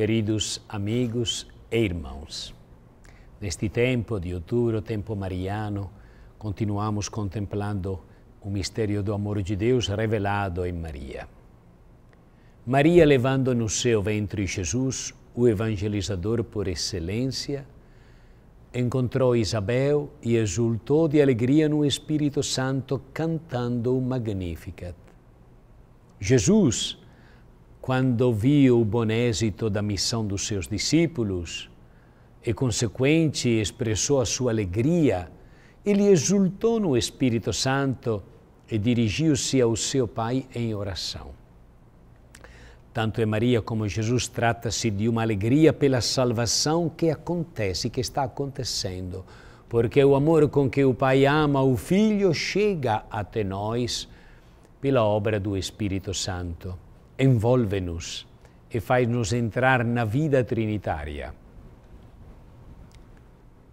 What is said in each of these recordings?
Queridos amigos e irmãos, neste tempo de outubro, tempo mariano, continuamos contemplando o mistério do amor de Deus revelado em Maria. Maria, levando no seu ventre Jesus, o evangelizador por excelência, encontrou Isabel e exultou de alegria no Espírito Santo cantando o Magnificat. Jesus, quando viu o bom êxito da missão dos seus discípulos e, consequente, expressou a sua alegria, ele exultou no Espírito Santo e dirigiu-se ao seu Pai em oração. Tanto é Maria como Jesus trata-se de uma alegria pela salvação que acontece, que está acontecendo, porque o amor com que o Pai ama o Filho chega até nós pela obra do Espírito Santo envolve-nos e faz-nos entrar na vida trinitária.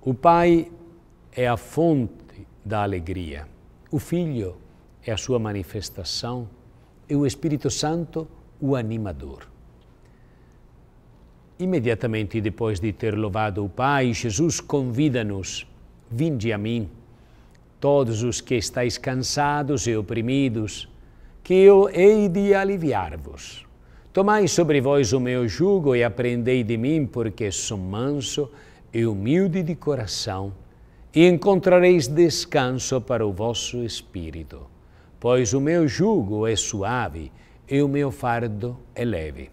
O Pai é a fonte da alegria, o Filho é a sua manifestação e o Espírito Santo o animador. Imediatamente depois de ter louvado o Pai, Jesus convida-nos: Vinde a mim, todos os que estáis cansados e oprimidos, que eu hei de aliviar-vos. Tomai sobre vós o meu jugo e aprendei de mim, porque sou manso e humilde de coração, e encontrareis descanso para o vosso espírito, pois o meu jugo é suave e o meu fardo é leve.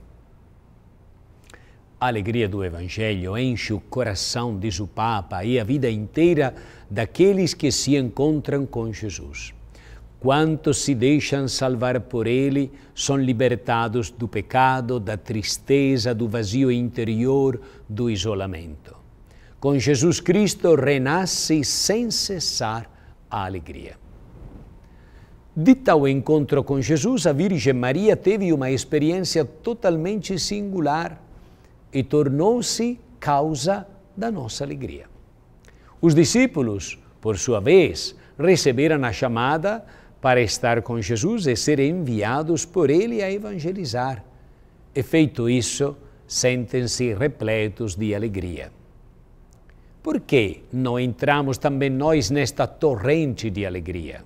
A alegria do Evangelho enche o coração, diz o Papa, e a vida inteira daqueles que se encontram com Jesus. Quantos se deixam salvar por ele são libertados do pecado, da tristeza, do vazio interior, do isolamento. Com Jesus Cristo renasce sem cessar a alegria. De tal encontro com Jesus, a Virgem Maria teve uma experiência totalmente singular e tornou-se causa da nossa alegria. Os discípulos, por sua vez, receberam a chamada para estar com Jesus e ser enviados por Ele a evangelizar. E feito isso, sentem-se repletos de alegria. Por que não entramos também nós nesta torrente de alegria?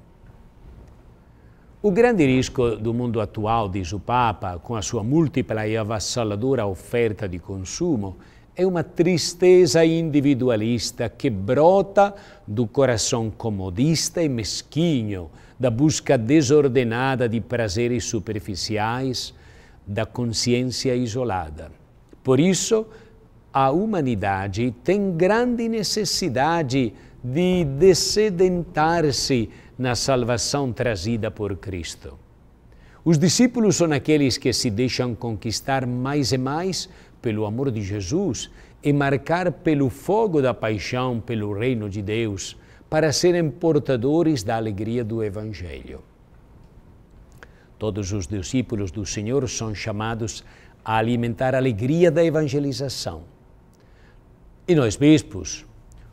O grande risco do mundo atual, diz o Papa, com a sua múltipla e avassaladora oferta de consumo, é uma tristeza individualista que brota do coração comodista e mesquinho, da busca desordenada de prazeres superficiais, da consciência isolada. Por isso, a humanidade tem grande necessidade de desedentar se na salvação trazida por Cristo. Os discípulos são aqueles que se deixam conquistar mais e mais pelo amor de Jesus e marcar pelo fogo da paixão pelo reino de Deus, para serem portadores da alegria do Evangelho. Todos os discípulos do Senhor são chamados a alimentar a alegria da evangelização. E nós, bispos,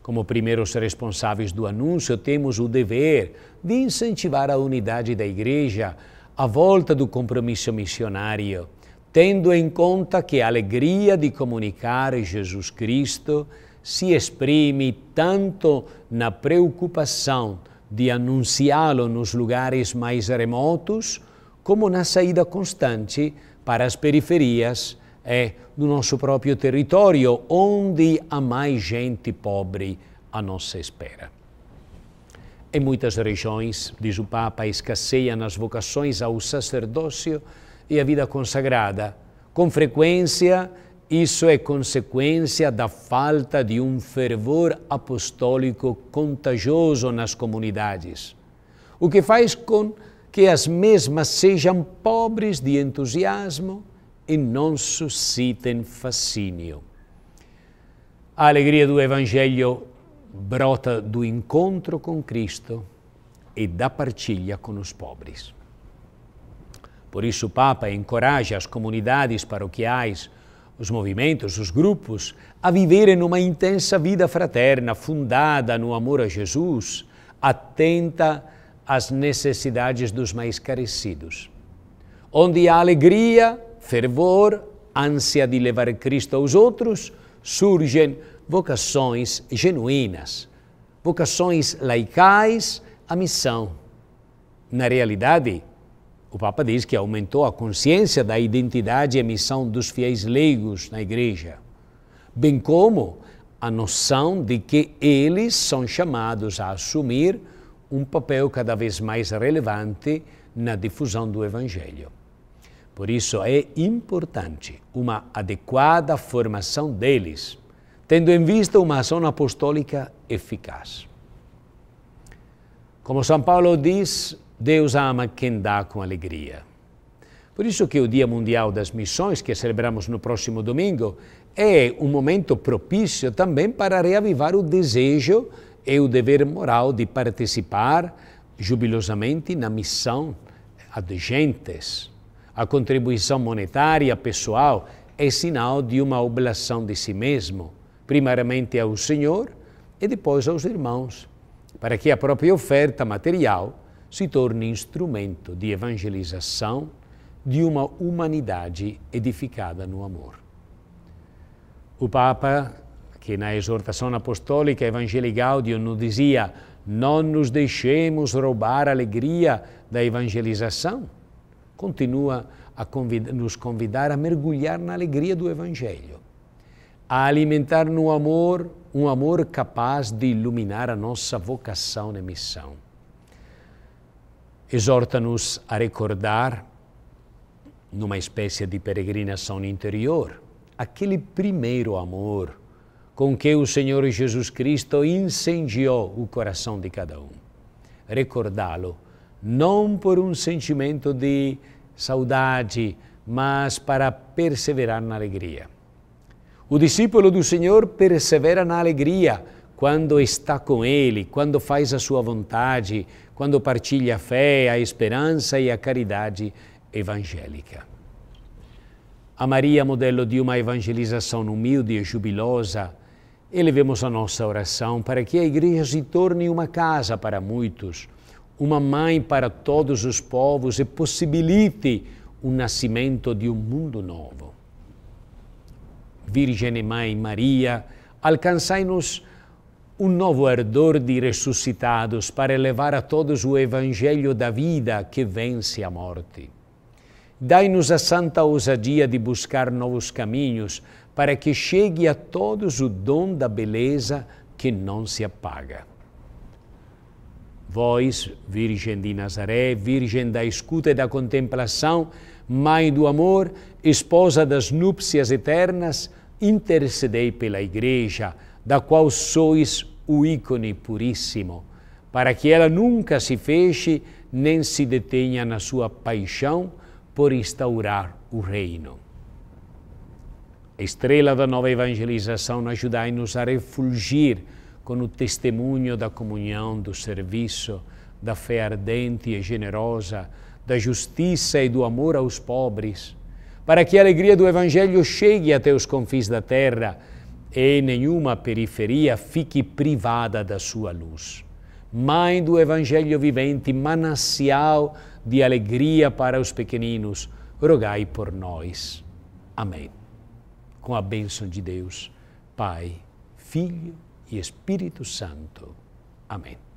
como primeiros responsáveis do anúncio, temos o dever de incentivar a unidade da Igreja à volta do compromisso missionário tendo em conta que a alegria de comunicar Jesus Cristo se exprime tanto na preocupação de anunciá-lo nos lugares mais remotos, como na saída constante para as periferias e eh, no nosso próprio território, onde há mais gente pobre à nossa espera. Em muitas regiões, diz o Papa, escasseiam as vocações ao sacerdócio e a vida consagrada. Com frequência, isso é consequência da falta de um fervor apostólico contagioso nas comunidades, o que faz com que as mesmas sejam pobres de entusiasmo e não suscitem fascínio. A alegria do Evangelho brota do encontro com Cristo e da partilha com os pobres. Por isso, o Papa encoraja as comunidades paroquiais, os movimentos, os grupos, a viverem uma intensa vida fraterna fundada no amor a Jesus, atenta às necessidades dos mais carecidos. Onde há alegria, fervor, ânsia de levar Cristo aos outros, surgem vocações genuínas, vocações laicais à missão. Na realidade, o Papa diz que aumentou a consciência da identidade e missão dos fiéis leigos na Igreja, bem como a noção de que eles são chamados a assumir um papel cada vez mais relevante na difusão do Evangelho. Por isso é importante uma adequada formação deles, tendo em vista uma ação apostólica eficaz. Como São Paulo diz, Deus ama quem dá com alegria. Por isso que o Dia Mundial das Missões, que celebramos no próximo domingo, é um momento propício também para reavivar o desejo e o dever moral de participar jubilosamente na missão a gentes. A contribuição monetária pessoal é sinal de uma oblação de si mesmo, primeiramente ao Senhor e depois aos irmãos, para que a própria oferta material se torne instrumento de evangelização de uma humanidade edificada no amor. O Papa, que na exortação apostólica Evangelii Gaudium nos dizia não nos deixemos roubar a alegria da evangelização, continua a convid nos convidar a mergulhar na alegria do Evangelho, a alimentar no amor um amor capaz de iluminar a nossa vocação e missão exorta-nos a recordar, numa espécie de peregrinação interior, aquele primeiro amor com que o Senhor Jesus Cristo incendiou o coração de cada um. Recordá-lo não por um sentimento de saudade, mas para perseverar na alegria. O discípulo do Senhor persevera na alegria, quando está com Ele, quando faz a sua vontade, quando partilha a fé, a esperança e a caridade evangélica. A Maria, modelo de uma evangelização humilde e jubilosa, elevemos a nossa oração para que a Igreja se torne uma casa para muitos, uma mãe para todos os povos e possibilite o nascimento de um mundo novo. Virgem e Mãe Maria, alcançai-nos um novo ardor de ressuscitados para levar a todos o evangelho da vida que vence a morte. Dai-nos a santa ousadia de buscar novos caminhos para que chegue a todos o dom da beleza que não se apaga. Vós, Virgem de Nazaré, Virgem da escuta e da contemplação, Mãe do amor, Esposa das núpcias eternas, intercedei pela Igreja, da qual sois o ícone puríssimo, para que ela nunca se feche nem se detenha na sua paixão por instaurar o reino. estrela da nova evangelização, ajudai-nos a refulgir com o testemunho da comunhão, do serviço, da fé ardente e generosa, da justiça e do amor aos pobres, para que a alegria do Evangelho chegue até os confins da terra e nenhuma periferia fique privada da sua luz. Mãe do Evangelho vivente, manancial de alegria para os pequeninos, rogai por nós. Amém. Com a bênção de Deus, Pai, Filho e Espírito Santo. Amém.